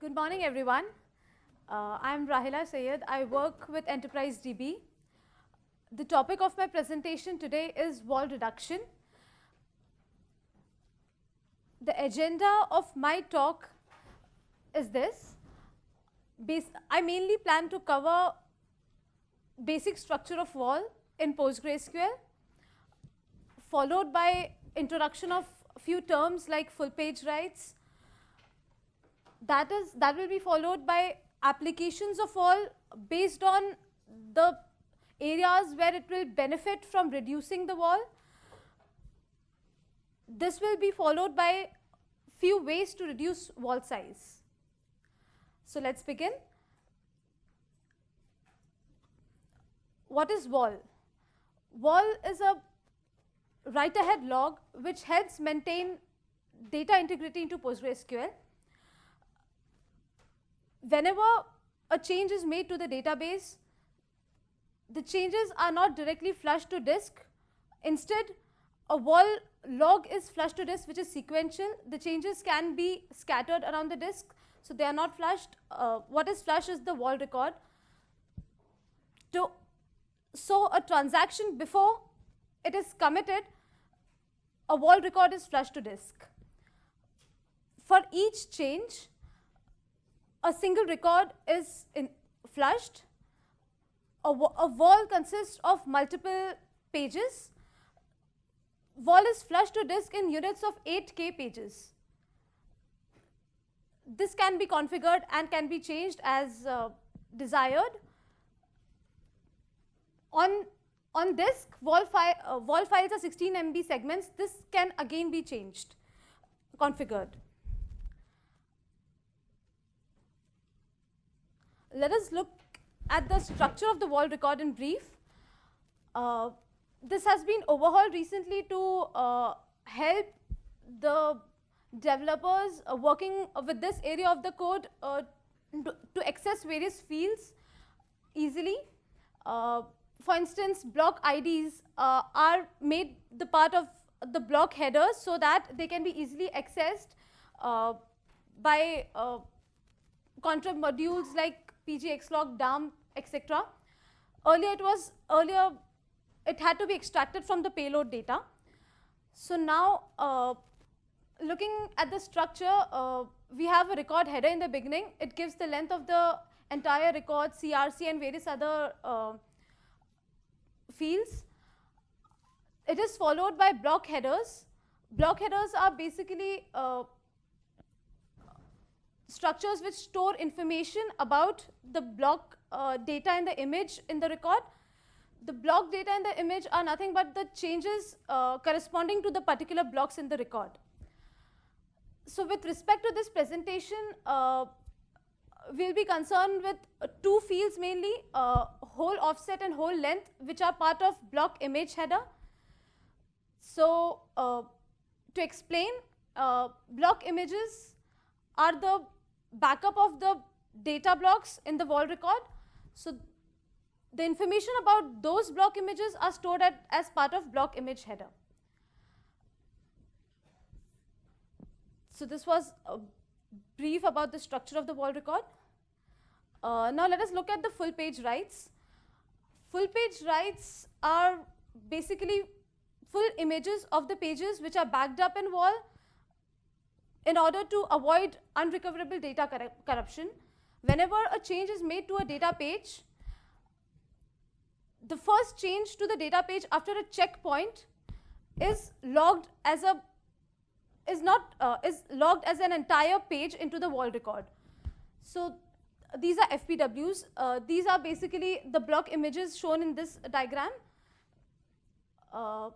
Good morning, everyone. Uh, I'm Rahila Sayed. I work with Enterprise DB. The topic of my presentation today is wall reduction. The agenda of my talk is this. I mainly plan to cover basic structure of wall in PostgreSQL, followed by introduction of few terms like full page rights, that is that will be followed by applications of all based on the areas where it will benefit from reducing the wall. This will be followed by few ways to reduce wall size. So, let us begin. What is wall? Wall is a write ahead log which helps maintain data integrity into PostgreSQL whenever a change is made to the database, the changes are not directly flushed to disk. Instead, a wall log is flushed to disk which is sequential. The changes can be scattered around the disk. So, they are not flushed. Uh, what is flushed is the wall record. To, so, a transaction before it is committed, a wall record is flushed to disk. For each change, a single record is flushed. A, a wall consists of multiple pages. Wall is flushed to disk in units of 8k pages. This can be configured and can be changed as uh, desired. On, on disk, wall, fi uh, wall files are 16 MB segments. This can again be changed, configured. let us look at the structure of the world record in brief. Uh, this has been overhauled recently to uh, help the developers uh, working with this area of the code uh, to, to, access various fields easily. Uh, for instance, block IDs uh, are made the part of the block headers so that they can be easily accessed by contra modules like PGX log DAM, etc. Earlier it was, earlier it had to be extracted from the payload data. So now uh, looking at the structure, uh, we have a record header in the beginning. It gives the length of the entire record, CRC and various other uh, fields. It is followed by block headers. Block headers are basically uh, structures which store information about the block uh, data in the image in the record. The block data in the image are nothing but the changes uh, corresponding to the particular blocks in the record. So with respect to this presentation, uh, we'll be concerned with uh, two fields mainly, uh, whole offset and whole length, which are part of block image header. So uh, to explain, block images are the backup of the data blocks in the wall record. So the information about those block images are stored at, as part of block image header. So this was a brief about the structure of the wall record. Uh, now let us look at the full page rights. Full page rights are basically full images of the pages which are backed up in wall in order to avoid unrecoverable data corruption, whenever a change is made to a data page, the first change to the data page after a checkpoint is logged as a is not uh, is logged as an entire page into the wall record. So these are FPWs. Uh, these are basically the block images shown in this diagram. Uh,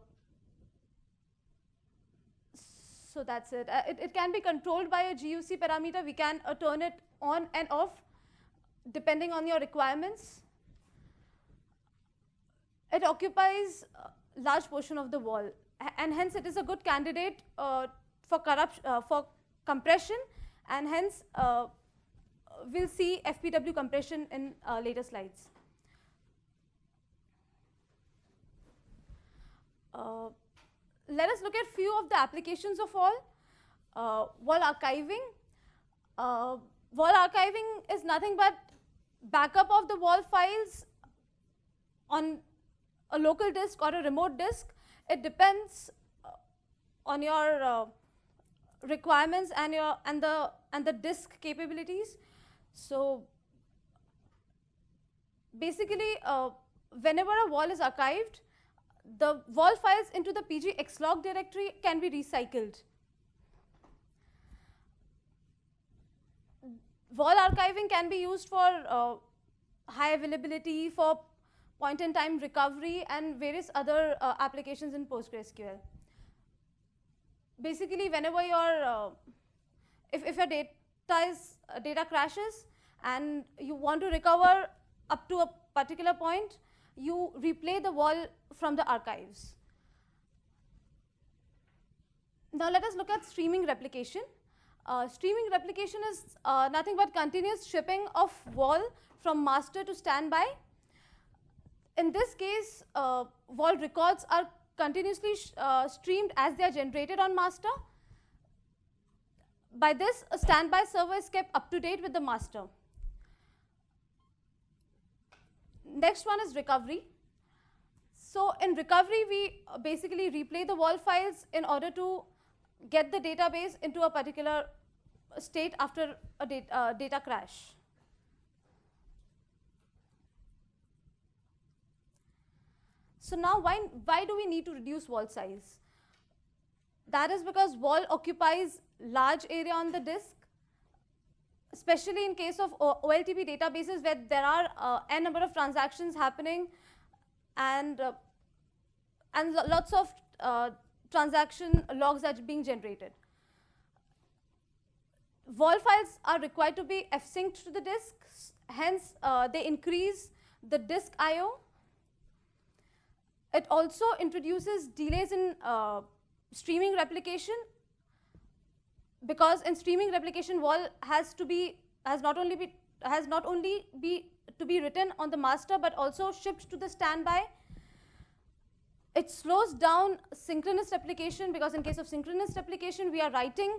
so that's it. Uh, it. it. can be controlled by a GUC parameter. We can uh, turn it on and off depending on your requirements. It occupies a large portion of the wall and hence it is a good candidate uh, for uh, for compression and hence uh, we'll see FPW compression in uh, later slides let us look at few of the applications of all. Uh, wall archiving. Uh, wall archiving is nothing but backup of the wall files on a local disk or a remote disk. It depends uh, on your uh, requirements and your and the and the disk capabilities. So basically, uh, whenever a wall is archived, the vol files into the PG Xlog directory can be recycled. Vol archiving can be used for uh, high availability, for point in time recovery, and various other uh, applications in PostgreSQL. Basically, whenever your, uh, if, if your data, is, uh, data crashes and you want to recover up to a particular point, you replay the wall from the archives. Now let us look at streaming replication. Uh, streaming replication is uh, nothing but continuous shipping of wall from master to standby. In this case, uh, wall records are continuously uh, streamed as they are generated on master. By this, a standby server is kept up to date with the master. next one is recovery. So in recovery, we uh, basically replay the wall files in order to get the database into a particular uh, state after a data, uh, data crash. So now why, why do we need to reduce wall size? That is because wall occupies large area on the disk especially in case of OLTP databases where there are uh, n number of transactions happening and, uh, and lo lots of uh, transaction logs are being generated. Vol files are required to be fsynced to the disks, hence uh, they increase the disk I.O. It also introduces delays in uh, streaming replication because in streaming replication wall has to be has not only be has not only be to be written on the master but also shipped to the standby it slows down synchronous replication because in case of synchronous replication we are writing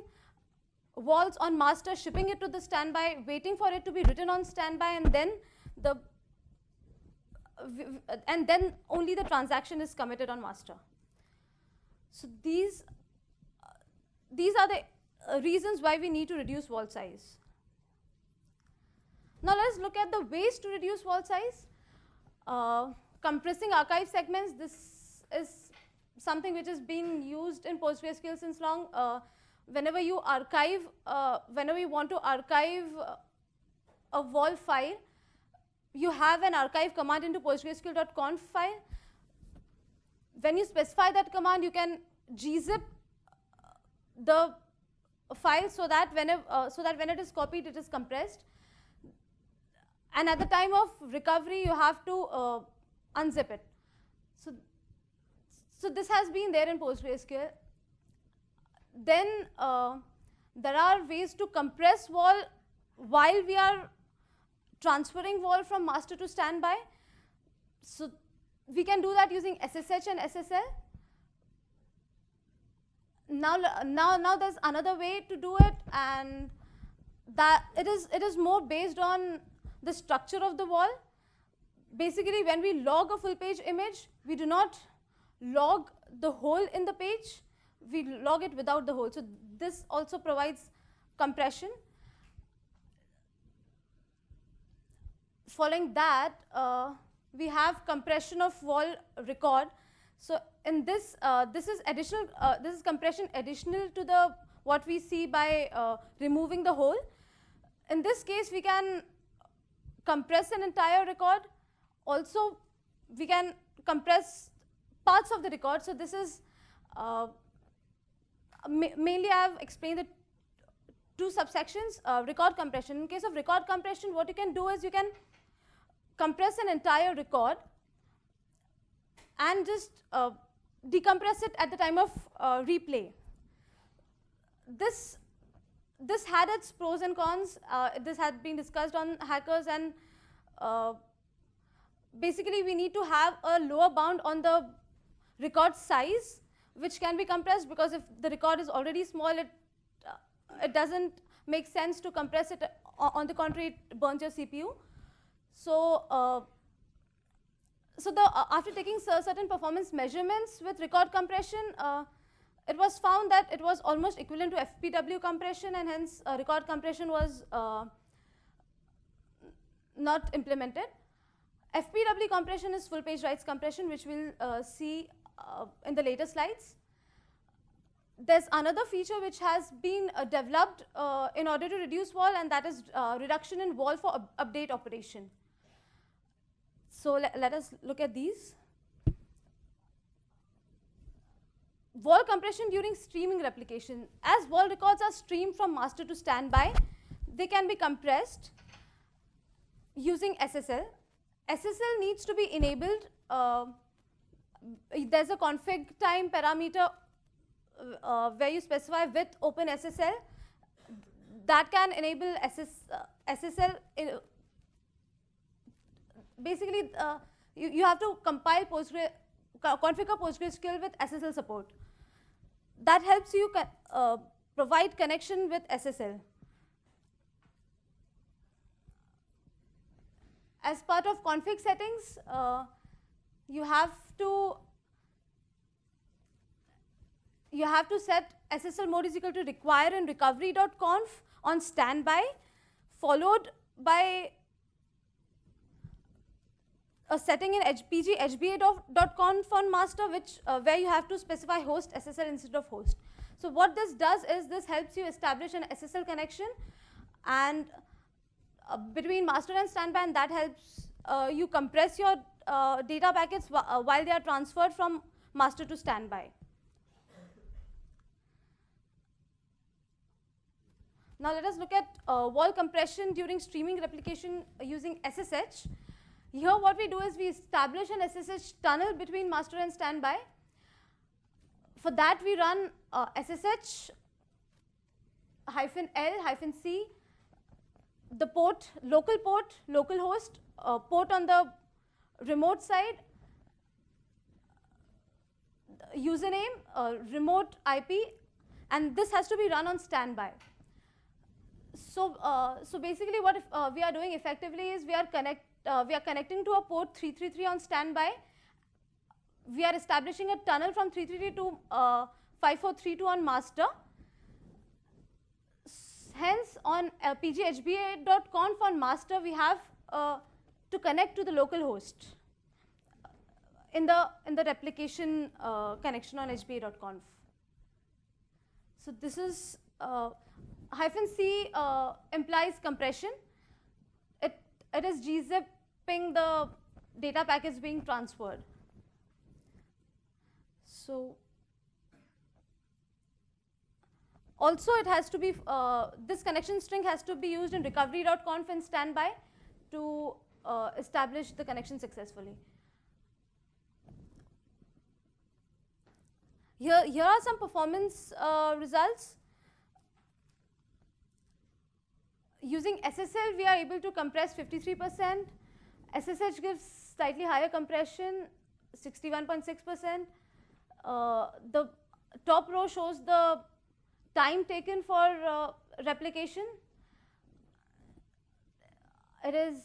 walls on master shipping it to the standby waiting for it to be written on standby and then the and then only the transaction is committed on master so these these are the uh, reasons why we need to reduce wall size. Now let us look at the ways to reduce wall size. Uh, compressing archive segments, this is something which is being used in PostgreSQL since long. Uh, whenever you archive, uh, whenever you want to archive uh, a wall file, you have an archive command into postgresql.conf file. When you specify that command, you can gzip the file so that when uh, so that when it is copied it is compressed and at the time of recovery you have to uh, unzip it so so this has been there in postgresql then uh, there are ways to compress wall while we are transferring wall from master to standby so we can do that using ssh and ssl now now now there's another way to do it and that it is it is more based on the structure of the wall basically when we log a full page image we do not log the hole in the page we log it without the hole so this also provides compression following that uh, we have compression of wall record so in this, uh, this is additional, uh, this is compression additional to the what we see by uh, removing the hole. In this case, we can compress an entire record. Also, we can compress parts of the record. So this is, uh, ma mainly I have explained the two subsections, uh, record compression. In case of record compression, what you can do is you can compress an entire record and just uh, decompress it at the time of uh, replay. This, this had its pros and cons. Uh, this had been discussed on hackers and uh, basically we need to have a lower bound on the record size which can be compressed because if the record is already small, it, uh, it doesn't make sense to compress it. Uh, on the contrary, it burns your CPU. So uh, so the, uh, after taking certain performance measurements with record compression, uh, it was found that it was almost equivalent to FPW compression and hence uh, record compression was uh, not implemented. FPW compression is full page writes compression which we will uh, see uh, in the later slides. There's another feature which has been developed in order to reduce wall and that is reduction in wall for up update operation. So le let us look at these. Wall compression during streaming replication. As wall records are streamed from master to standby, they can be compressed using SSL. SSL needs to be enabled. Uh, there's a config time parameter uh, uh where you specify with OpenSSL that can enable SS, uh, SSL basically uh, you, you have to compile Postgres, configure PostgreSQL with SSL support. That helps you uh, provide connection with SSL. As part of config settings, uh, you have to you have to set SSL mode is equal to require in recovery.conf on standby, followed by a setting in HPG HBA.conf for master, which uh, where you have to specify host SSL instead of host. So what this does is this helps you establish an SSL connection and uh, between master and standby, and that helps uh, you compress your uh, data packets uh, while they are transferred from master to standby. Now let us look at uh, wall compression during streaming replication using SSH. Here what we do is we establish an SSH tunnel between master and standby. For that we run uh, SSH hyphen L hyphen C, the port, local port, local host, uh, port on the remote side, username, uh, remote IP, and this has to be run on standby so, uh, so basically what if, uh, we are doing effectively is we are connect, uh, we are connecting to a port 333 on standby. We are establishing a tunnel from 333 to uh, 5432 on master. hence, on uh, pghba.conf on master, we have uh, to connect to the local host in the, in the replication connection on hba.conf. So this is hyphen C uh, implies compression. It, it is gzipping the data packets being transferred. So also it has to be, uh, this connection string has to be used in recovery.conf and standby to uh, establish the connection successfully. Here, here are some performance uh, results. using SSL, we are able to compress 53%. SSH gives slightly higher compression, 61.6%. Uh, the top row shows the time taken for uh, replication. It is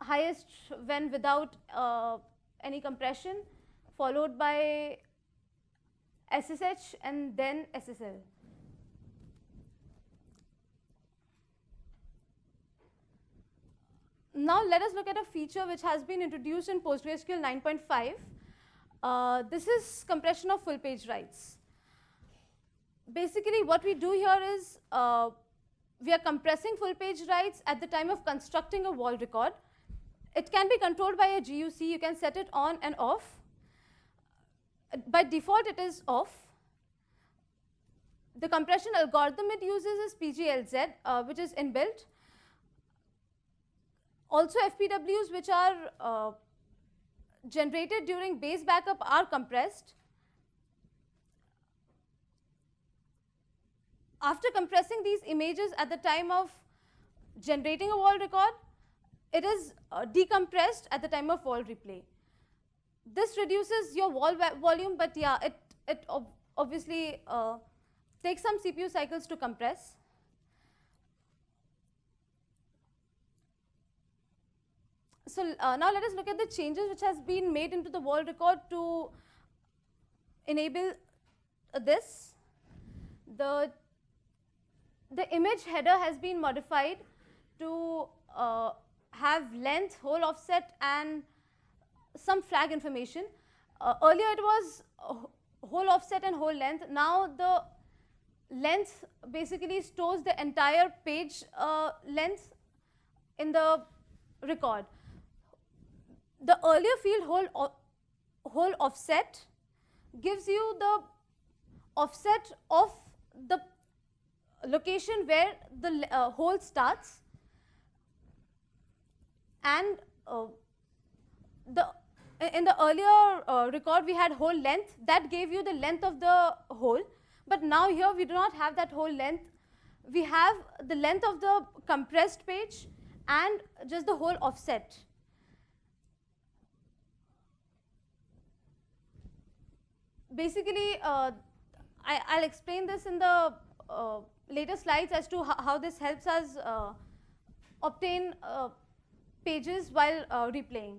highest when without uh, any compression, followed by SSH and then SSL. Now let us look at a feature which has been introduced in PostgreSQL 9.5. Uh, this is compression of full page writes. Basically what we do here is uh, we are compressing full page writes at the time of constructing a wall record. It can be controlled by a GUC, you can set it on and off. By default it is off. The compression algorithm it uses is PGLZ uh, which is inbuilt. Also FPWs which are uh, generated during base backup are compressed. After compressing these images at the time of generating a wall record, it is uh, decompressed at the time of wall replay. This reduces your wall volume, but yeah, it, it ob obviously uh, takes some CPU cycles to compress. so uh, now let us look at the changes which has been made into the world record to enable uh, this. The, the image header has been modified to uh, have length, whole offset and some flag information. Uh, earlier it was whole offset and whole length. Now the length basically stores the entire page uh, length in the record the earlier field hole, hole offset gives you the offset of the location where the uh, hole starts and uh, the in the earlier uh, record we had hole length that gave you the length of the hole but now here we do not have that hole length we have the length of the compressed page and just the whole offset basically, uh, I, will explain this in the uh, later slides as to how this helps us uh, obtain pages while replaying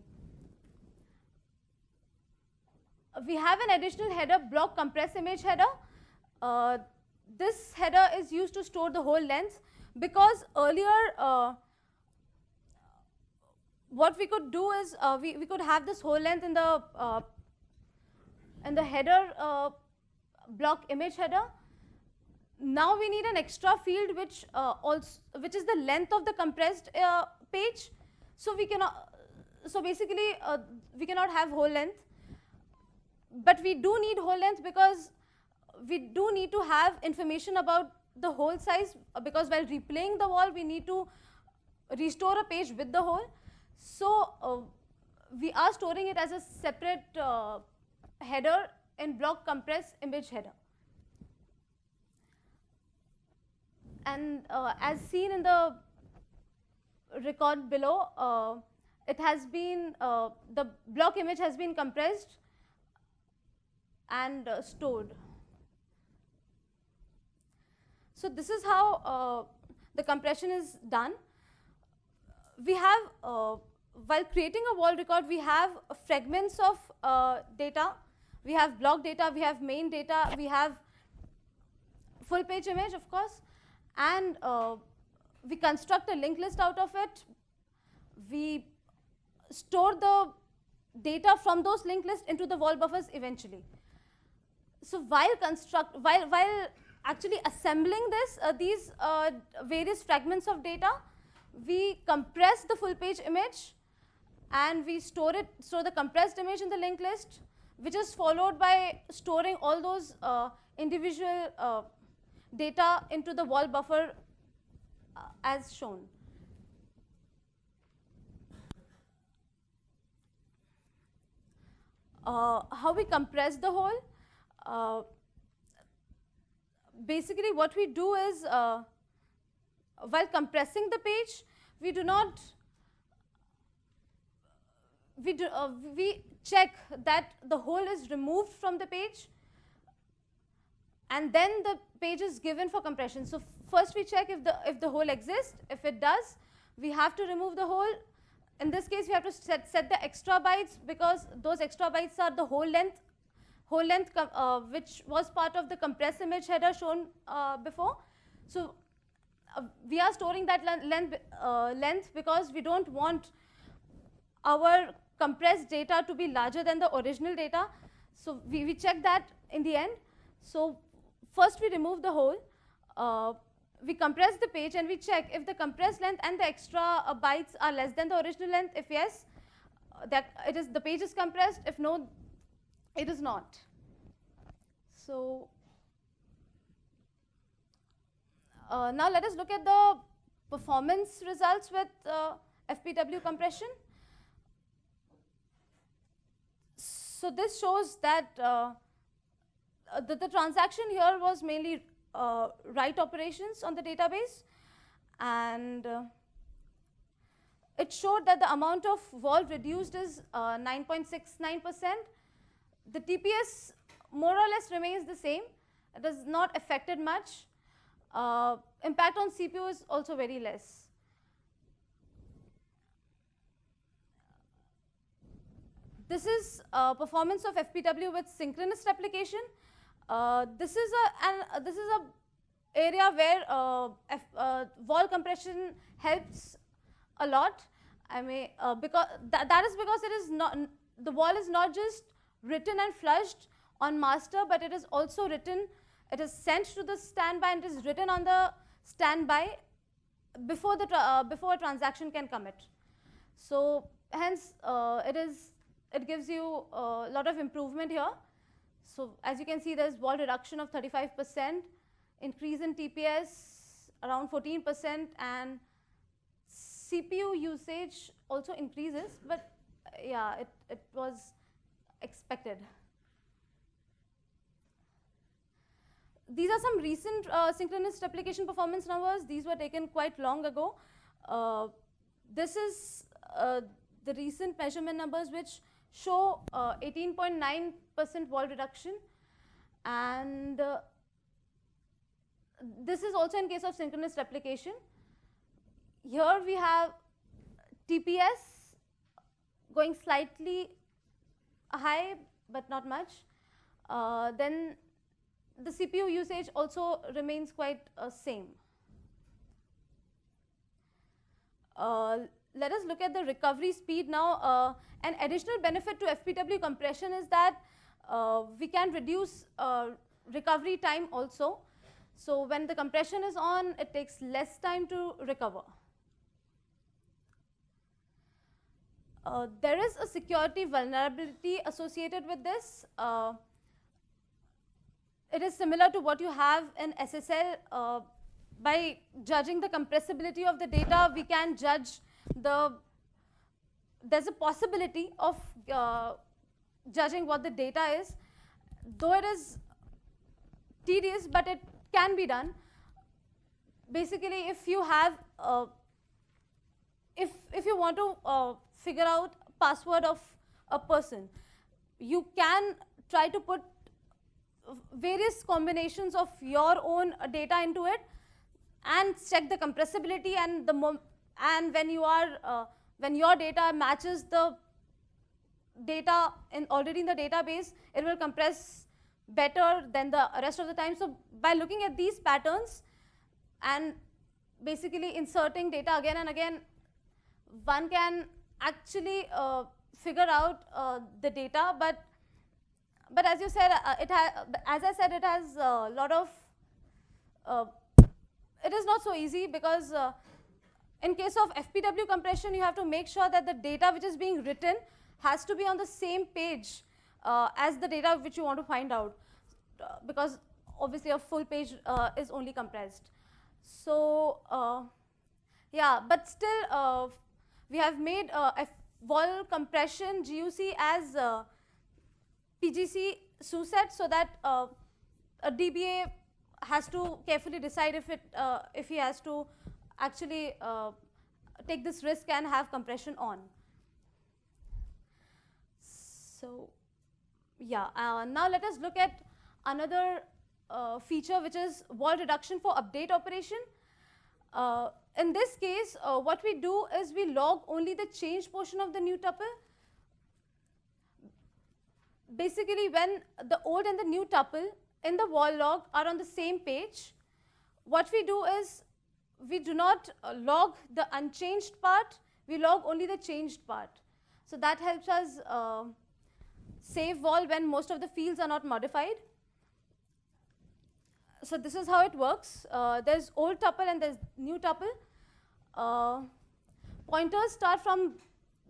we have an additional header block compress image header. Uh, this header is used to store the whole lens because earlier uh, what we could do is uh, we, we could have this whole length in the and the header uh, block image header. Now we need an extra field which uh, also which is the length of the compressed uh, page. So we cannot. So basically, uh, we cannot have whole length, but we do need whole length because we do need to have information about the whole size uh, because while replaying the wall, we need to restore a page with the whole. So uh, we are storing it as a separate header in block compress image header. And uh, as seen in the record below, uh, it has been uh, the block image has been compressed and uh, stored. So, this is how uh, the compression is done. We have uh, while creating a wall record, we have fragments of data we have block data, we have main data, we have full page image, of course, and uh, we construct a linked list out of it. We store the data from those linked lists into the wall buffers eventually. So while construct, while while actually assembling this, uh, these uh, various fragments of data, we compress the full page image and we store it, store the compressed image in the linked list which is followed by storing all those uh, individual uh, data into the wall buffer uh, as shown. Uh, how we compress the whole? Uh, basically what we do is uh, while compressing the page, we do not we do, uh, we check that the hole is removed from the page and then the page is given for compression. So first we check if the, if the hole exists. If it does, we have to remove the hole. In this case, we have to set, set the extra bytes because those extra bytes are the whole length, whole length uh, which was part of the compressed image header shown uh, before. So uh, we are storing that length, uh, length because we don't want our compressed data to be larger than the original data. So we, we check that in the end. So first we remove the whole, uh, we compress the page and we check if the compressed length and the extra uh, bytes are less than the original length. If yes, uh, that it is the page is compressed. If no, it is not. So uh, now let us look at the performance results with uh, FPW compression. so this shows that uh, uh the, the, transaction here was mainly uh, write operations on the database and uh, it showed that the amount of vault reduced is 9.69%. Uh, the TPS more or less remains the same. It is not affected much. Uh, impact on CPU is also very less. This is uh, performance of FPW with synchronous replication. Uh, this is a an, uh, this is a area where uh, F, uh, wall compression helps a lot. I mean, uh, because th that is because it is not the wall is not just written and flushed on master, but it is also written. It is sent to the standby and it is written on the standby before the before a transaction can commit. So hence, it is it gives you a lot of improvement here. So as you can see, there's wall reduction of 35%, increase in TPS around 14%, and CPU usage also increases, but yeah, it, it was expected. These are some recent uh, synchronous replication performance numbers. These were taken quite long ago. Uh, this is uh, the recent measurement numbers which show 18.9 uh, percent wall reduction and uh, this is also in case of synchronous replication. Here we have TPS going slightly high but not much. Uh, then the CPU usage also remains quite uh, same. Uh, let us look at the recovery speed now. Uh, an additional benefit to FPW compression is that uh, we can reduce uh, recovery time also. So when the compression is on, it takes less time to recover. Uh, there is a security vulnerability associated with this. Uh, it is similar to what you have in SSL. Uh, by judging the compressibility of the data, we can judge the there's a possibility of uh, judging what the data is. Though it is tedious, but it can be done. Basically, if you have, uh, if, if you want to uh, figure out password of a person, you can try to put various combinations of your own data into it and check the compressibility and the and when you are uh, when your data matches the data in already in the database it will compress better than the rest of the time so by looking at these patterns and basically inserting data again and again one can actually uh, figure out uh, the data but but as you said uh, it has as i said it has a lot of uh, it is not so easy because uh, in case of FPW compression, you have to make sure that the data which is being written has to be on the same page uh, as the data which you want to find out uh, because obviously a full page uh, is only compressed. So uh, yeah, but still uh, we have made uh, full compression GUC as PGC SUSET so that a DBA has to carefully decide if it if he has to actually uh, take this risk and have compression on. So yeah, uh, now let us look at another uh, feature which is wall reduction for update operation. Uh, in this case, uh, what we do is we log only the change portion of the new tuple. Basically, when the old and the new tuple in the wall log are on the same page, what we do is we do not uh, log the unchanged part, we log only the changed part. So that helps us uh, save wall when most of the fields are not modified. So this is how it works. Uh, there's old tuple and there's new tuple. Uh, pointers start from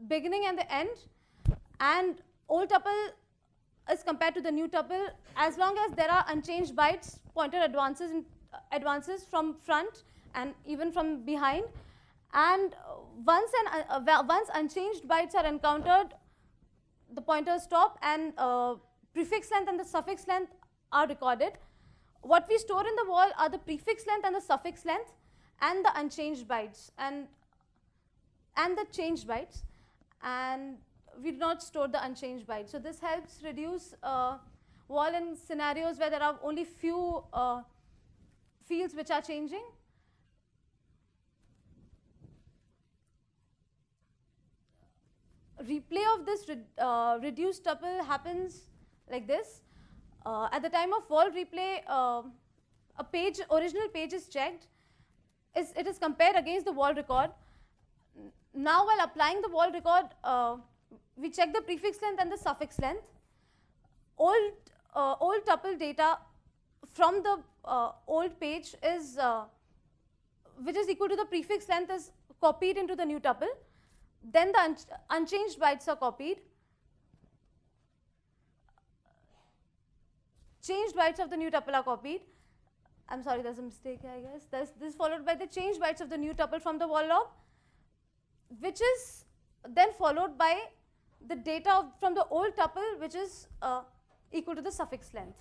beginning and the end and old tuple is compared to the new tuple as long as there are unchanged bytes pointer advances in, uh, advances from front and even from behind. And uh, once, an, uh, uh once unchanged bytes are encountered, the pointers stop and uh, prefix length and the suffix length are recorded. What we store in the wall are the prefix length and the suffix length and the unchanged bytes and, and the changed bytes. And we do not store the unchanged bytes. So this helps reduce uh, wall in scenarios where there are only few uh, fields which are changing. replay of this re uh, reduced tuple happens like this. Uh, at the time of wall replay, uh, a page, original page is checked, is, it is compared against the wall record. Now while applying the wall record, uh, we check the prefix length and the suffix length. Old, uh, old tuple data from the old page is, which is equal to the prefix length is copied into the new tuple then the un unchanged bytes are copied. Changed bytes of the new tuple are copied. I'm sorry, there's a mistake here, I guess. There's, this is followed by the changed bytes of the new tuple from the wall log, which is then followed by the data of, from the old tuple, which is uh, equal to the suffix length.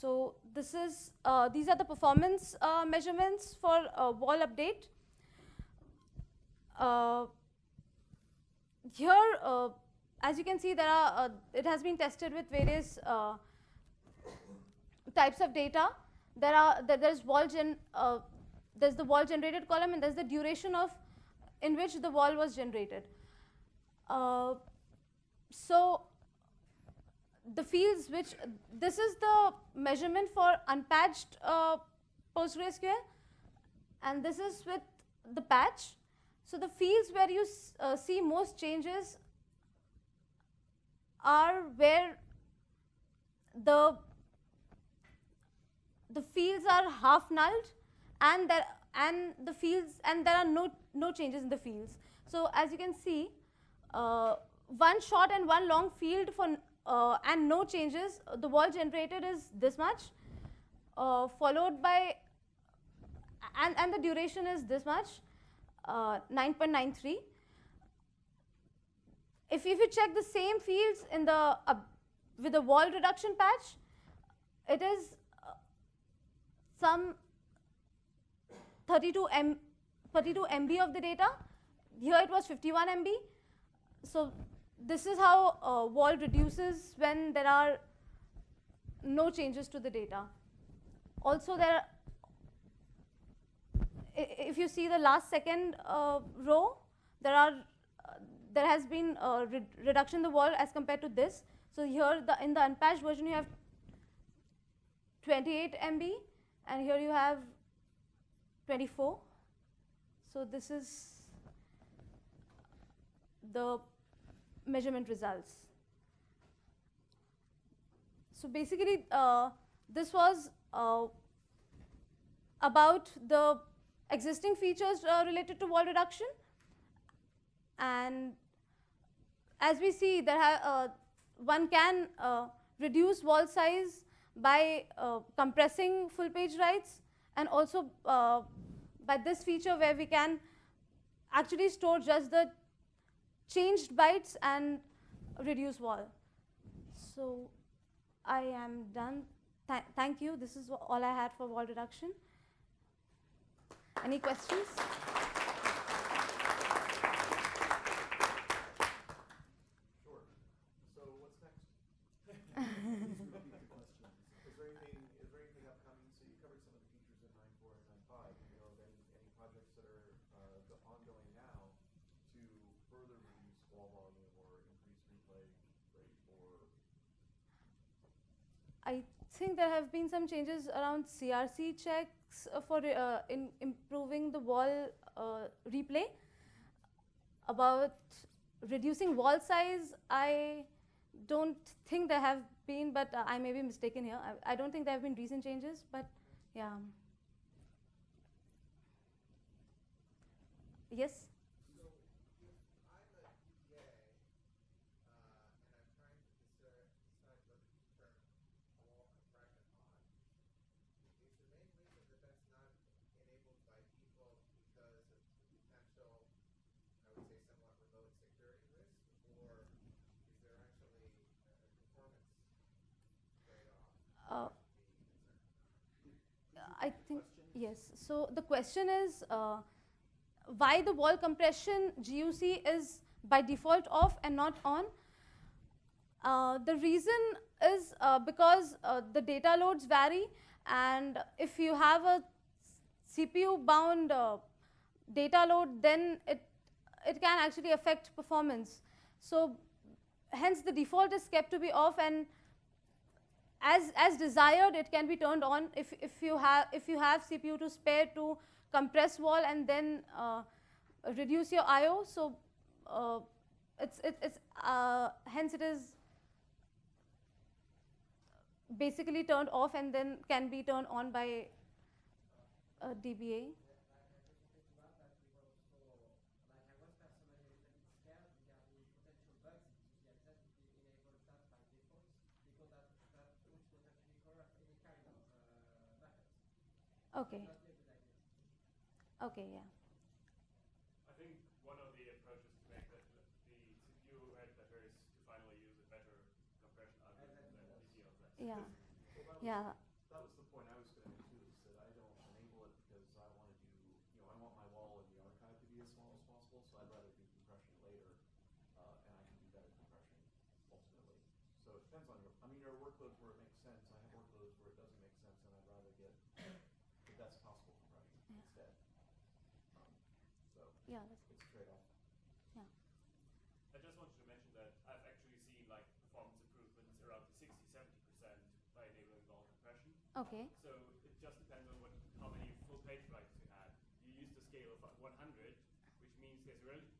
So this is, uh, these are the performance uh, measurements for uh, wall update. Uh, here, uh, as you can see, there are, uh, it has been tested with various types of data. There are, there's wall gen, there's the wall generated column and there's the duration of, in which the wall was generated. so the fields which, this is the measurement for unpatched uh, PostgreSQL and this is with the patch. So the fields where you uh, see most changes are where the the fields are half nulled and there and the fields and there are no no changes in the fields. So as you can see, uh, one short and one long field for uh, and no changes, uh, the wall generated is this much, uh, followed by, and, and the duration is this much, uh, 9.93. If, if you check the same fields in the, uh, with the wall reduction patch, it is some 32 M 32 MB of the data. Here it was 51 MB. So this is how uh, wall reduces when there are no changes to the data. Also there, if you see the last second uh, row, there are uh, there has been a re reduction in the wall as compared to this. So here the, in the unpatched version you have 28 MB and here you have 24. So this is the measurement results. So basically, uh, this was uh, about the existing features uh, related to wall reduction. And as we see, there uh, one can uh, reduce wall size by uh, compressing full page rights and also by this feature where we can actually store just the changed bytes and reduce wall. So I am done. Th thank you. This is all I had for wall reduction. Any questions? Sure. So what's next? think there have been some changes around CRC checks uh, for uh, in improving the wall uh, replay. About reducing wall size, I don't think there have been, but uh, I may be mistaken here. I, I, don't think there have been recent changes, but yeah. Yes? I think, yes. So the question is uh, why the wall compression GUC is by default off and not on? Uh, the reason is uh, because uh, the data loads vary and if you have a CPU bound uh, data load, then it, it can actually affect performance. So hence the default is kept to be off and as, as desired it can be turned on if, if you have if you have CPU to spare to compress wall and then uh, reduce your IO. So uh, it's it, it's uh, hence it is basically turned off and then can be turned on by DBA. Okay. Okay, yeah. I think one of the approaches to make that the CPU better is to finally use a better compression algorithm than Yeah. Yeah, Yeah. That's it's a trade-off. Yeah. I just wanted to mention that I've actually seen like performance improvements around 60, 70 percent by enabling long compression. Okay. So it just depends on what how many full page rights you had. You use the scale of 100, which means there's a relative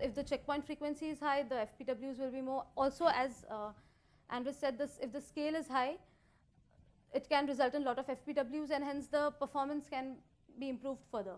if the checkpoint frequency is high, the FPWs will be more. Also, as uh, said, this if the scale is high, it can result in a lot of FPWs, and hence the performance can be improved further.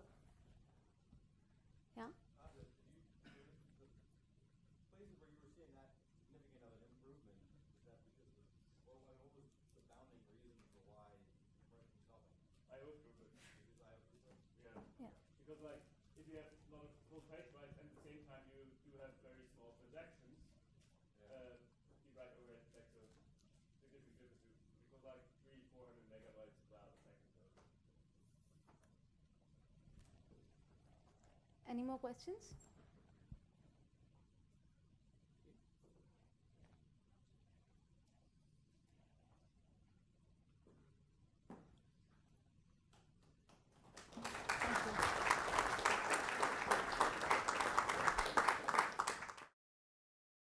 Any more questions?